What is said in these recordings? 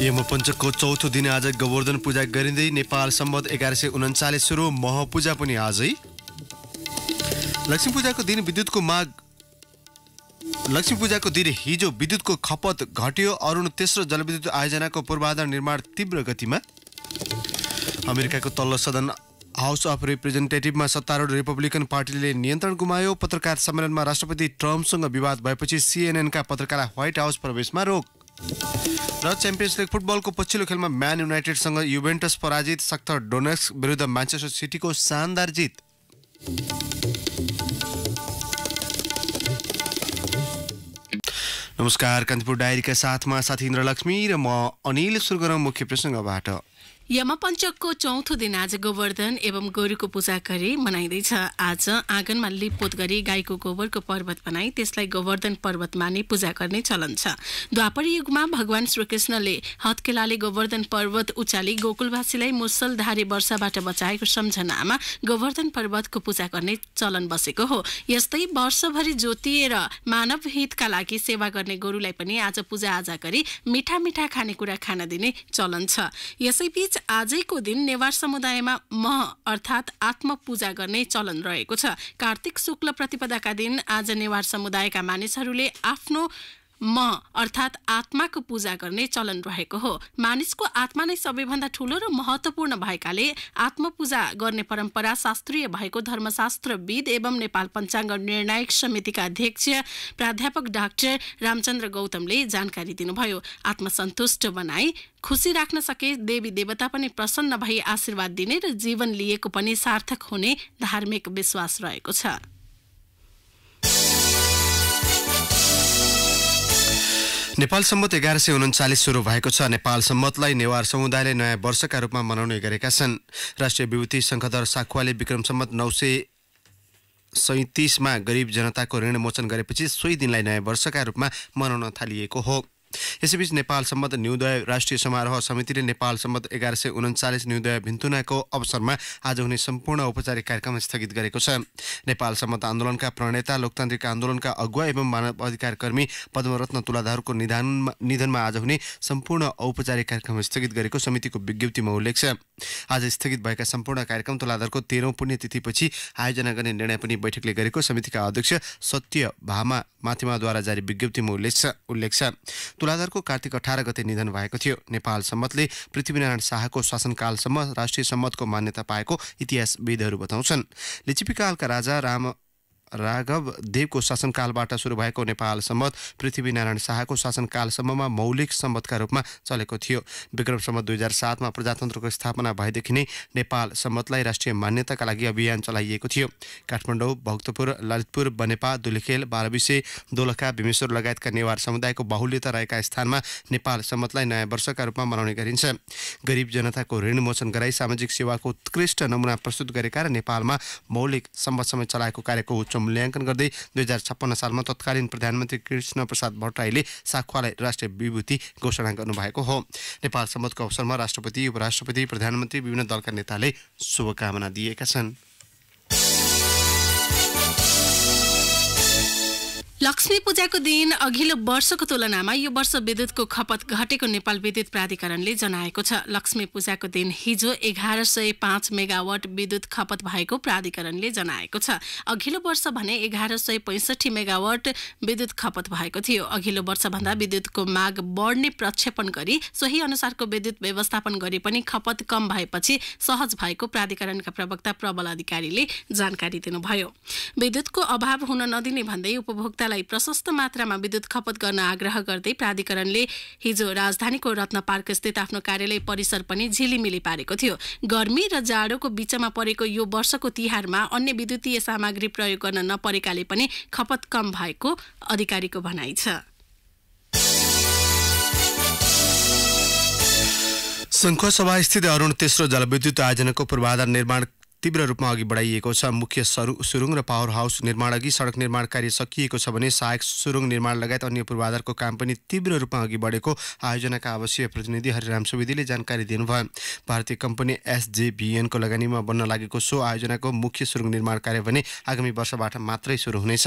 यमपञ्चकको चौथो दिन आज गोवर्धन पूजा गरिँदै नेपाल सम्बन्ध एघार सय उन्चालिस सुरु महपूजा पनि आजै लक्ष्मी पूजाको दिन विद्युतको माग लक्ष्मी पूजाको दिन हिजो विद्युतको खपत घट्यो अरुण तेस्रो जलविद्युत आयोजनाको पूर्वाधार निर्माण तीव्र गतिमा अमेरिकाको तल्लो सदन हाउस अफ रिप्रेजेन्टेटिभमा सत्तारूढ रिपब्लिकन पार्टीले नियन्त्रण गुमायो पत्रकार सम्मेलनमा राष्ट्रपति ट्रम्पसँग विवाद भएपछि सिएनएनका पत्रकारलाई व्हाइट हाउस प्रवेशमा रोक र च्याम्पियन्स लिग फुटबलको पछिल्लो खेलमा म्यान युनाइटेडसँग युभेन्टस पराजित सक्त डोनेक्स विरुद्ध म्यान्चेस्टर सिटीको शानदार जित नमस्कार कान्तिपुर डायरीका साथमा साथी इन्द्रलक्ष्मी र म अनिल सुरगरम मुख्य प्रसङ्गबाट यमपञ्चकको चौथो दिन आज गोवर्धन एवं गोरुको पूजा गरी मनाइँदैछ आज आँगनमा लिपपोत गरी गाईको गोबरको पर्वत बनाई त्यसलाई गोवर्धन पर्वत माने पूजा गर्ने चलन छ द्वापर युगमा भगवान श्रीकृष्णले हत्केलाले गोवर्धन पर्वत उचाली गोकुलवासीलाई मुसलधारी वर्षाबाट बचाएको सम्झनामा गोवर्धन पर्वतको पूजा गर्ने चलन बसेको हो यस्तै वर्षभरि जोतिएर मानव हितका लागि सेवा गर्ने गोरुलाई पनि आज पूजाआजा गरी मिठा मिठा खानेकुरा खान दिने चलन छ यसैबीच आजैको दिन नेवार समुदायमा मह अर्थात् आत्मपूजा गर्ने चलन रहेको छ कार्तिक शुक्ल प्रतिपदाका दिन आज नेवार समुदायका मानिसहरूले आफ्नो म अर्थात् आत्माको पूजा गर्ने चलन रहेको हो मानिसको आत्मा नै सबैभन्दा ठूलो र महत्त्वपूर्ण भएकाले आत्मपूजा गर्ने परम्परा शास्त्रीय भएको धर्मशास्त्रविद एवं नेपाल पञ्चाङ्ग निर्णायक समितिका अध्यक्ष प्राध्यापक डाक्टर रामचन्द्र गौतमले जानकारी दिनुभयो आत्मसन्तुष्ट बनाई खुसी राख्न सके देवी देवता पनि प्रसन्न भई आशीर्वाद दिने र जीवन लिएको पनि सार्थक हुने धार्मिक विश्वास रहेको छ नेपाल सम्मत एघार सय उन्चालिस सुरु भएको छ नेपाल सम्मतलाई नेवार समुदायले नयाँ वर्षका रूपमा मनाउने गरेका छन् राष्ट्रिय विभूति शङ्खधर साखुवाले विक्रम सम्मत नौ सय सैतिसमा गरिब जनताको ऋण मोचन गरेपछि सोही दिनलाई नयाँ वर्षका रूपमा मनाउन थालिएको हो यसैबीच नेपाल सम्बन्ध न्युदय राष्ट्रिय समारोह समितिले नेपाल सम्बन्ध एघार सय उन्चालिस न्युदय भिन्तुनाको अवसरमा आज हुने सम्पूर्ण औपचारिक कार्यक्रम स्थगित गरेको छ नेपाल सम्बन्ध आन्दोलनका प्रणेता लोकतान्त्रिक आन्दोलनका अगुवा एवं मानव अधिकार कर्मी पद्मरत्न तुलाधारको निधान निधनमा आज हुने सम्पूर्ण औपचारिक कार्यक्रम स्थगित गरेको समितिको विज्ञप्तिमा उल्लेख छ आज स्थगित भएका सम्पूर्ण कार्यक्रम तुलाधारको तेह्रौँ पुण्यतिथिपछि आयोजना गर्ने निर्णय पनि बैठकले गरेको समितिका अध्यक्ष सत्य भामा माथिमाद्वारा जारी विज्ञप्तिमा उल्लेख छ उल्लेख छ तुलाधरको कार्तिक अठार गते निधन भएको थियो नेपाल सम्मतले पृथ्वीनारायण शाहको शासनकालसम्म राष्ट्रिय सम्मतको मान्यता पाएको इतिहासविदहरू बताउँछन् लिचिपिकालका राजा राम राघव देवको शासनकालबाट सुरु भएको नेपाल सम्मत पृथ्वीनारायण शाहको शासनकालसम्ममा मौलिक सम्मतका रूपमा चलेको थियो विक्रम सम्मत दुई हजार सातमा प्रजातन्त्रको स्थापना भएदेखि नै नेपाल सम्मतलाई राष्ट्रिय मान्यताका लागि अभियान चलाइएको थियो काठमाडौँ भक्तपुर ललितपुर बनेपा दुलेखेल बारविसे दोलखा भीमेश्वर लगायतका नेवार समुदायको बाहुल्यता रहेका स्थानमा नेपाल सम्मतलाई नयाँ वर्षका रूपमा मनाउने गरिन्छ गरिब जनताको ऋण मोचन गराई सामाजिक सेवाको उत्कृष्ट नमुना प्रस्तुत गरेका र नेपालमा मौलिक सम्बन्धसम्म चलाएको कार्यको उच्च मूल्याङ्कन गर्दै दुई हजार छप्पन्न सालमा तत्कालीन प्रधानमन्त्री कृष्ण प्रसाद भट्टराईले साखुवालाई राष्ट्रिय विभूति घोषणा गर्नुभएको हो नेपाल सम्बन्धको अवसरमा राष्ट्रपति उपराष्ट्रपति प्रधानमन्त्री विभिन्न दलका नेताले शुभकामना दिएका छन् लक्ष्मी पूजाको दिन अघिल्लो वर्षको तुलनामा यो वर्ष विद्युतको खपत घटेको नेपाल विद्युत प्राधिकरणले जनाएको छ लक्ष्मी पूजाको दिन हिजो एघार सय पाँच मेगावट विद्युत खपत भएको प्राधिकरणले जनाएको छ अघिल्लो वर्ष भने एघार सय पैँसठी मेगावट विद्युत खपत भएको थियो अघिल्लो वर्षभन्दा विद्युतको माग बढ्ने प्रक्षेपण गरी सोही अनुसारको विद्युत व्यवस्थापन गरे पनि खपत कम भएपछि सहज भएको प्राधिकरणका प्रवक्ता प्रबल अधिकारीले जानकारी दिनुभयो विद्युतको अभाव हुन नदिने भन्दै उपभोक्ता जनतालाई प्रशस्त मात्रामा विद्युत खपत गर्न आग्रह गर्दै प्राधिकरणले हिजो राजधानीको रत्न पार्क स्थित आफ्नो कार्यालय परिसर पनि झिलिमिली पारेको थियो गर्मी र जाडोको बीचमा परेको यो वर्षको तिहारमा अन्य विद्युतीय सामग्री प्रयोग गर्न नपरेकाले पनि खपत कम भएको अधिकारीको भनाइ छ स्थित अरुण तेस्रो जलविद्युत आयोजनाको पूर्वाधार निर्माण तीव्र रूपमा अघि बढाइएको छ मुख्य सरु सुरुङ र पावर हाउस निर्माण अघि सडक निर्माण कार्य सकिएको छ भने सहायक सुरुङ निर्माण लगायत अन्य पूर्वाधारको काम पनि तीव्र रूपमा अघि बढेको आयोजनाका आवासीय प्रतिनिधि हरिराम सुविदीले जानकारी दिनुभयो भारतीय कम्पनी एसजेबिएनको लगानीमा बन्न लागेको सो आयोजनाको मुख्य सुरुङ निर्माण कार्य भने आगामी वर्षबाट मात्रै सुरु हुनेछ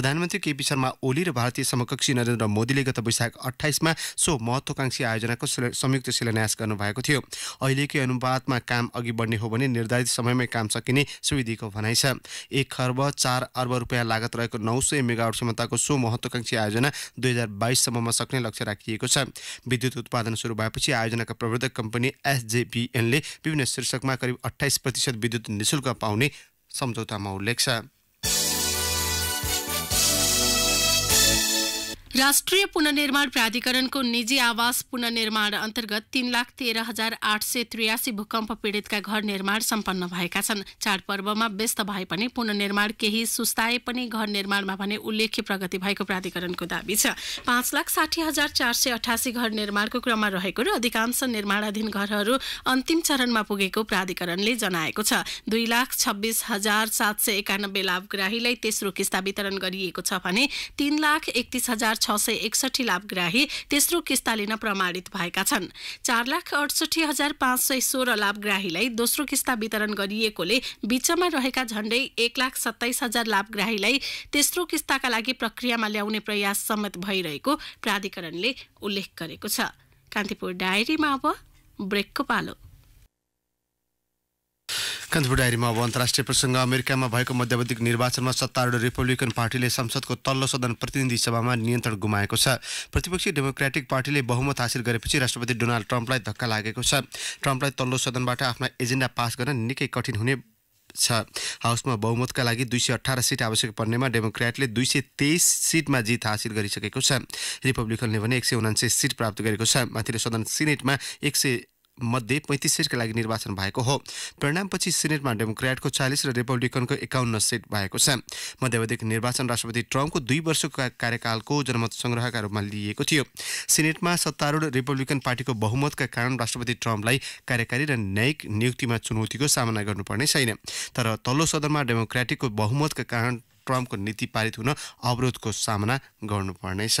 प्रधानमन्त्री केपी शर्मा ओली र भारतीय समकक्षी नरेन्द्र मोदीले गत वैशाख अठाइसमा सो महत्वाकांक्षी आयोजनाको संयुक्त शिलान्यास गर्नुभएको थियो अहिलेकै अनुपातमा काम अघि बढ्ने हो भने निर्धारित समयमै काम सकिने सुविधिको भनाइ छ एक खर्ब चार अर्ब रुपियाँ लागत रहेको नौ सय मेगावट क्षमताको सो महत्वाकाङ्क्षी आयोजना दुई हजार बाइससम्ममा सक्ने लक्ष्य राखिएको छ विद्युत उत्पादन सुरु भएपछि आयोजनाका प्रवर्धक कम्पनी एसजेबिएनले विभिन्न शीर्षकमा करिब अठाइस प्रतिशत विद्युत निशुल्क पाउने सम्झौतामा उल्लेख छ राष्ट्रिय पुननिर्माण प्राधिकरणको निजी आवास पुननिर्माण अन्तर्गत तीन लाख तेह्र हजार आठ सय त्रियासी भूकम्प पीड़ितका घर निर्माण सम्पन्न भएका छन् चाडपर्वमा व्यस्त भए पनि पुननिर्माण केही सुस्ताए पनि घर निर्माणमा भने उल्लेख्य प्रगति भएको प्राधिकरणको दावी छ पाँच लाख साठी हजार चार सय अठासी घर निर्माणको क्रममा रहेको र अधिकांश निर्माणाधीन घरहरू अन्तिम चरणमा पुगेको प्राधिकरणले जनाएको छ दुई लाख छब्बिस हजार सात सय एकानब्बे लाभग्राहीलाई तेस्रो किस्ता वितरण गरिएको छ भने तीन लाख एकतिस हजार छ सय एकसठी लाभग्राही तेस्रो किस्ता लिन प्रमाणित भएका छन् चार लाख अडसठी हजार पाँच सय सोह्र लाभग्राहीलाई दोस्रो किस्ता वितरण गरिएकोले बीचमा रहेका झण्डै एक लाख सत्ताइस हजार लाभग्राहीलाई तेस्रो किस्ताका लागि प्रक्रियामा ल्याउने प्रयास सम्मत भइरहेको प्राधिकरणले उल्लेख गरेको छ कान्तिपुर डायरीमा अब ब्रेकको पालो कान्तिपुर डायरीमा अब अन्तर्राष्ट्रिय प्रसङ्ग अमेरिकामा भएको मध्यावधिक निर्वाचनमा सत्तारूढ रिपब्लिकन पार्टीले संसदको तल्लो सदन प्रतिनिधि सभामा नियन्त्रण गुमाएको छ प्रतिपक्षी डेमोक्रेटिक पार्टीले बहुमत हासिल गरेपछि राष्ट्रपति डोनाल्ड ट्रम्पलाई धक्का लागेको छ ट्रम्पलाई तल्लो सदनबाट आफ्ना एजेन्डा पास गर्न निकै कठिन हुने छ हाउसमा बहुमतका लागि दुई सय अठार सिट आवश्यक पर्नेमा डेमोक्रेटले दुई सय तेइस सिटमा जित हासिल गरिसकेको छ रिपब्लिकनले भने एक सय उनान्से सिट प्राप्त गरेको छ माथिल्लो सदन सिनेटमा एक सय मध्ये पैँतिस सिटका लागि निर्वाचन भएको हो परिणामपछि सिनेटमा डेमोक्रेटको चालिस र रिपब्लिकनको एकाउन्न सिट भएको छ मध्यावधिक निर्वाचन राष्ट्रपति ट्रम्पको दुई वर्षको कार्यकालको जनमत सङ्ग्रहका रूपमा लिइएको थियो सिनेटमा सत्तारूढ रिपब्लिकन पार्टीको बहुमतका कारण राष्ट्रपति ट्रम्पलाई कार्यकारी र न्यायिक नियुक्तिमा चुनौतीको सामना गर्नुपर्ने छैन तर तल्लो सदनमा डेमोक्रेटिकको बहुमतका कारण ट्रम्पको नीति पारित हुन अवरोधको सामना गर्नुपर्नेछ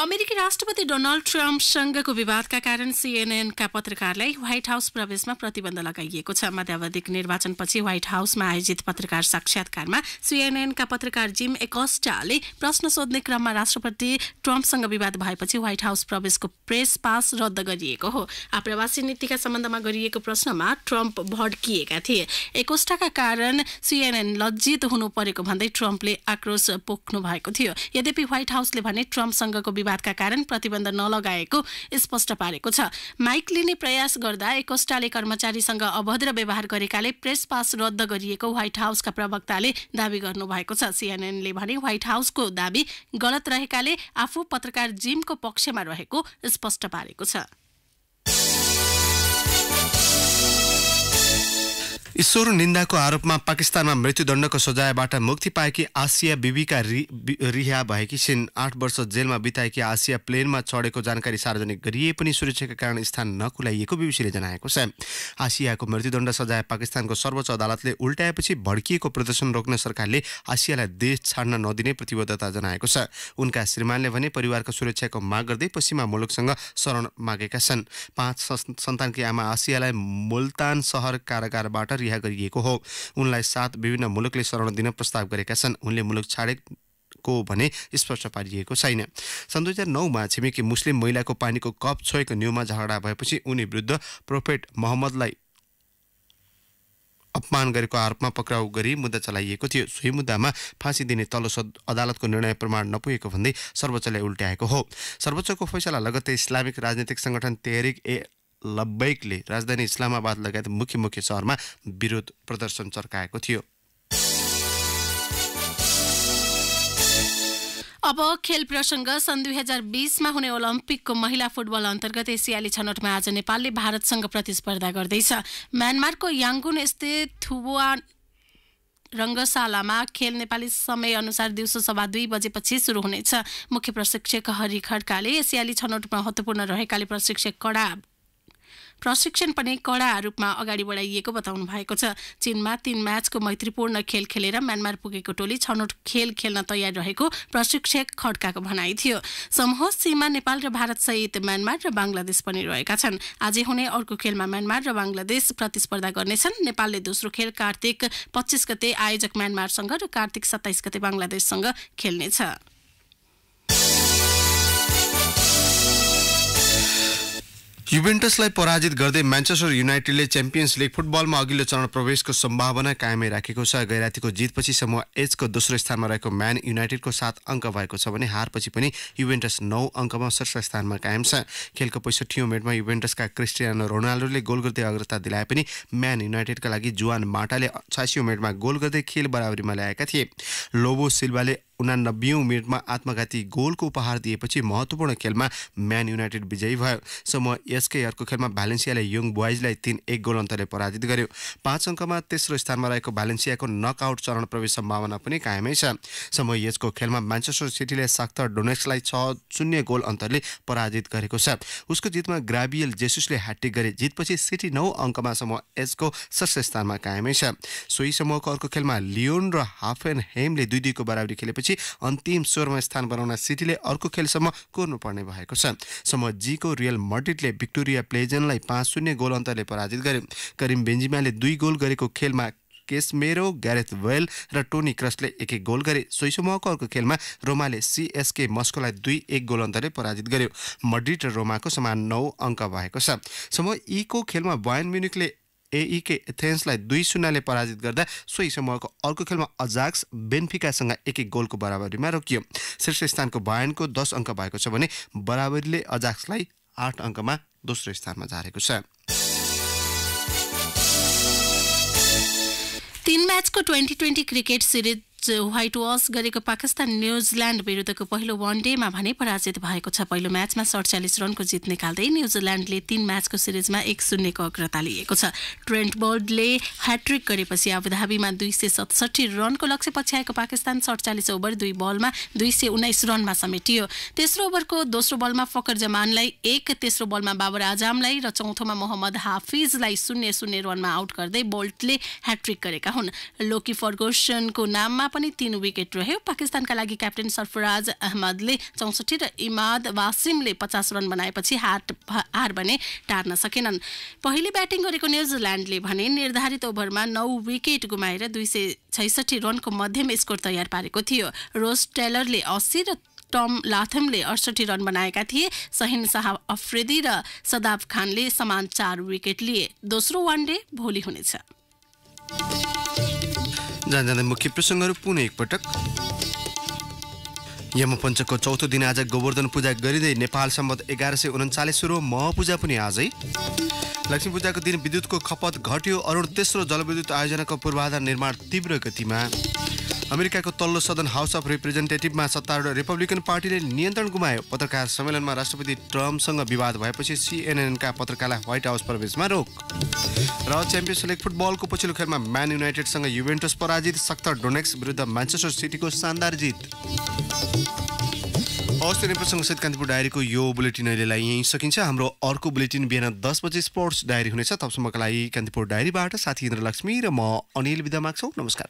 अमेरिकी राष्ट्रपति डोनाल्ड ट्रम्पसँगको विवादका कारण सिएनएनका पत्रकारलाई व्हाइट हाउस प्रवेशमा प्रतिबन्ध लगाइएको छ मध्यावधिक निर्वाचनपछि व्हाइट हाउसमा आयोजित पत्रकार साक्षात्कारमा सिएनएनका पत्रकार जिम एकस्टाले प्रश्न सोध्ने क्रममा राष्ट्रपति ट्रम्पसँग विवाद भएपछि व्हाइट हाउस प्रवेशको प्रेस पास रद्द गरिएको हो आप्रवासी नीतिका सम्बन्धमा गरिएको प्रश्नमा ट्रम्प भड्किएका थिए एकस्टाका कारण सीएनएन लज्जित हुनु परेको भन्दै ट्रम्पले आक्रोश पोख्नु भएको थियो यद्यपि व्हाइट हाउसले भने ट्रम्पसँगको प्रतिवादका कारण प्रतिबन्ध नलगाएको स्पष्ट पारेको छ माइक लिने प्रयास गर्दा एकस्टाले कर्मचारीसँग अभद्र व्यवहार गरेकाले प्रेस पास रद्द गरिएको व्हाइट हाउसका प्रवक्ताले दावी गर्नुभएको छ सिएनएनले भने व्हाइट हाउसको दावी गलत रहेकाले आफू पत्रकार जिमको पक्षमा रहेको स्पष्ट पारेको छ ईश्वर निन्दाको आरोपमा पाकिस्तानमा मृत्युदण्डको सजायबाट मुक्ति पाएकी आसिया बिबीका रि, रिहा भएकी छिन् आठ वर्ष जेलमा बिताएकी आसिया प्लेनमा चढेको जानकारी सार्वजनिक गरिए पनि सुरक्षाका कारण स्थान नखुलाइएको बिबिसीले जनाएको छ आसियाको मृत्युदण्ड सजाय पाकिस्तानको सर्वोच्च अदालतले उल्टाएपछि भड्किएको प्रदर्शन रोक्न सरकारले आसियालाई देश छाड्न नदिने प्रतिबद्धता जनाएको छ उनका श्रीमानले भने परिवारको सुरक्षाको माग गर्दै पश्चिमा मुलुकसँग शरण मागेका छन् पाँच सन्तानकी आमा आसियालाई मुल्तान सहर कारागारबाट रिहा गरिएको हो उनलाई साथ विभिन्न मुलुकले शरण दिन प्रस्ताव गरेका छन् उनले मुलुक छाडे को भने स्पष्ट पारिएको छैन सन् दुई हजार नौमा छिमेकी मुस्लिम महिलाको पानीको कप छोएको न्युमा झगडा भएपछि उनी विरुद्ध प्रोफेट मोहम्मदलाई अपमान गरेको आरोपमा पक्राउ गरी मुद्दा चलाइएको थियो सोही मुद्दामा फाँसी दिने तल्लो अदालतको निर्णय प्रमाण नपुगेको भन्दै सर्वोच्चले उल्ट्याएको हो सर्वोच्चको फैसला लगत्तै इस्लामिक राजनैतिक सङ्गठन तेहरिक ए लब्बैकले राजधानी इस्लामाबाद लगायत मुख्य मुख्य सहरमा विरोध प्रदर्शन चर्काएको थियो अब खेल प्रसङ्ग सन् दुई हजार बिसमा हुने ओलम्पिकको महिला फुटबल अन्तर्गत एसियाली छनौटमा आज नेपालले भारतसँग प्रतिस्पर्धा गर्दैछ म्यानमारको याङ्गुन स्थित थुबुआ रङ्गशालामा खेल नेपाली समयअनुसार दिउँसो सभा दुई बजेपछि सुरु हुनेछ मुख्य प्रशिक्षक हरि खड्काले एसियाली छनौट महत्त्वपूर्ण रहेकाले प्रशिक्षक कडा प्रशिक्षण पनि कडा रूपमा अगाडि बढाइएको बताउनु भएको छ चीनमा तीन म्याचको मैत्रीपूर्ण खेल खेलेर म्यानमार पुगेको टोली छनौट खेल खेल्न तयार रहेको प्रशिक्षक खड्काको भनाइ थियो समूह सीमा नेपाल र भारत सहित म्यानमार र बङ्गलादेश पनि रहेका छन् आज हुने अर्को खेलमा म्यानमार र बङ्गलादेश प्रतिस्पर्धा गर्नेछन् नेपालले दोस्रो खेल कार्तिक पच्चिस गते आयोजक म्यानमारसँग र कार्तिक सत्ताइस गते बङ्गलादेशसँग खेल्नेछ युभेन्टसलाई पराजित गर्दै म्यान्चेस्टर युनाइटेडले च्याम्पियन्स लिग फुटबलमा अघिल्लो चरण प्रवेशको सम्भावना कायमै राखेको छ गैरातीको जितपछि समूह एचको दोस्रो स्थानमा रहेको म्यान युनाइटेडको सात अङ्क भएको छ भने हारपछि पनि युभेन्टस नौ अङ्कमा शीर्ष स्थानमा कायम छ खेलको पैँसठी मेटमा युभेन्टसका क्रिस्टियानो रोनाल्डोले गोल गर्दै अग्रता दिलाए पनि म्यान युनाइटेडका लागि जुवान माटाले छयासी मेटमा गोल गर्दै खेल बराबरीमा ल्याएका थिए लोबो सिल्भाले उनानब्बेौँ मिनटमा आत्मघाती गोलको उपहार दिएपछि महत्त्वपूर्ण खेलमा म्यान युनाइटेड विजयी भयो समूह यसकै अर्को खेलमा भ्यालेन्सियाले यङ बोइजलाई तिन एक गोल अन्तरले पराजित गर्यो पाँच अङ्कमा तेस्रो स्थानमा रहेको भ्यालेन्सियाको नकआउट चरण प्रवेश सम्भावना पनि कायमै छ समूह यसको खेलमा म्यान्चेस्टर सिटीले साक्त डोनेक्सलाई छ शून्य गोल अन्तरले पराजित गरेको छ उसको जितमा ग्राबियल जेसुसले ह्याट्रिक गरे जितपछि सिटी नौ अङ्कमा समूह यसको शीर्ष स्थानमा कायमै छ सोही समूहको अर्को खेलमा लियोन र हाफेन हेमले दुई दुईको बराबरी खेलेपछि अन्तिम स्वरमा स्थान बनाउन सिटीले अर्को खेलसम्म कोर्नुपर्ने भएको छ समूह जीको रियल मर्डिटले भिक्टोरिया प्लेजनलाई पाँच शून्य गोल अन्तरले पराजित गरे करिम बेन्जिमाले दुई गोल गरेको खेलमा केसमेरो ग्यारेथ वेल र टोनी क्रसले एक एक गोल गरे सोही समूहको अर्को खेलमा रोमाले सिएसके मस्कोलाई दुई एक गोल अन्तरले पराजित गर्यो मड्रिड र रोमाको समान नौ अङ्क भएको छ समूह ईको खेलमा बयन म्युनिकले एईके एथेन्सलाई e दुई शून्यले पराजित गर्दा सोही समूहको अर्को खेलमा अजाक्स बेन्फिकासँग एक एक गोलको बराबरीमा रोकियो शीर्ष स्थानको बायनको दस अङ्क भएको छ भने बराबरीले अजाक्सलाई आठ अङ्कमा दोस्रो स्थानमा झारेको छ तीन म्याचको twenty twenty cricket series whitewash गरेको पाकिस्तान न्युजिल्यान्ड विरुद्धको पहिलो वान डेमा भने पराजित भएको छ पहिलो म्याचमा सडचालिस रनको जित निकाल्दै न्युजिल्यान्डले तीन म्याचको सिरिजमा एक शून्यको अग्रता लिएको छ ट्रेन्ट बोर्डले ह्याट्रिक गरेपछि आबुधाबीमा दुई सय सतसट्ठी रनको लक्ष्य पछ्याएको पाकिस्तान सडचालिस ओभर दुई बलमा दुई सय उन्नाइस रनमा समेटियो तेस्रो ओभरको दोस्रो बलमा फकर जमानलाई एक तेस्रो बलमा बाबर आजामलाई र चौथोमा मोहम्मद हाफिजलाई शून्य शून्य रनमा आउट गर्दै बोल्टले ह्याट्रिक गरेका हुन् लोकी फर्गोसनको नाममा पनि तीन विकेट रह्यो पाकिस्तानका लागि क्याप्टेन सरफराज अहमदले चौसठी र इमाद वासिमले पचास रन बनाएपछि हार हार भने टार्न सकेनन् पहिले ब्याटिङ गरेको न्युजिल्यान्डले भने निर्धारित ओभरमा नौ विकेट गुमाएर दुई सय छैसठी रनको मध्यम स्कोर तयार पारेको थियो रोस टेलरले अस्सी र टम लाथमले अडसठी रन बनाएका थिए सहिन शाह अफ्रेदी र सदाब खानले समान चार विकेट लिए दोस्रो वान डे भोलि हुनेछ जहाँ मुख्य प्रसङ्गहरू पुनः एकपटक यमपञ्चको चौथो दिन आज गोवर्धन पूजा गरिँदै नेपाल सम्बन्ध एघार सय उन्चालिस सुरु महपूजा पनि आजै लक्ष्मी पूजाको दिन विद्युतको खपत घट्यो अरू तेस्रो जलविद्युत आयोजनाको पूर्वाधार निर्माण तीव्र गतिमा अमेरिकाको तल्लो सदन हाउस अफ रिप्रेजेन्टेटिभमा सत्तारूढ रिपब्लिकन पार्टीले नियन्त्रण गुमायो पत्रकार सम्मेलनमा राष्ट्रपति ट्रम्पसँग विवाद भएपछि सिएनएनका पत्रकारलाई व्हाइट हाउस प्रवेशमा रोक र च्याम्पियन्स लिग फुटबलको पछिल्लो खेलमा म्यान युनाइटेडसँग युभेन्टस पराजित सक्तर डोनेक्स विरुद्ध म्यान्चेस्टर सिटीको शानदार जित हवस् त्यो प्रसङ्ग सहित कान्तिपुर डायरीको यो बुलेटिन अहिलेलाई यहीँ सकिन्छ हाम्रो अर्को बुलेटिन बिहान दस बजे स्पोर्ट्स डायरी हुनेछ तबसम्मका लागि कान्तिपुर डायरीबाट साथी इन्द्रलक्ष्मी र म अनिल विधा माग्छौँ नमस्कार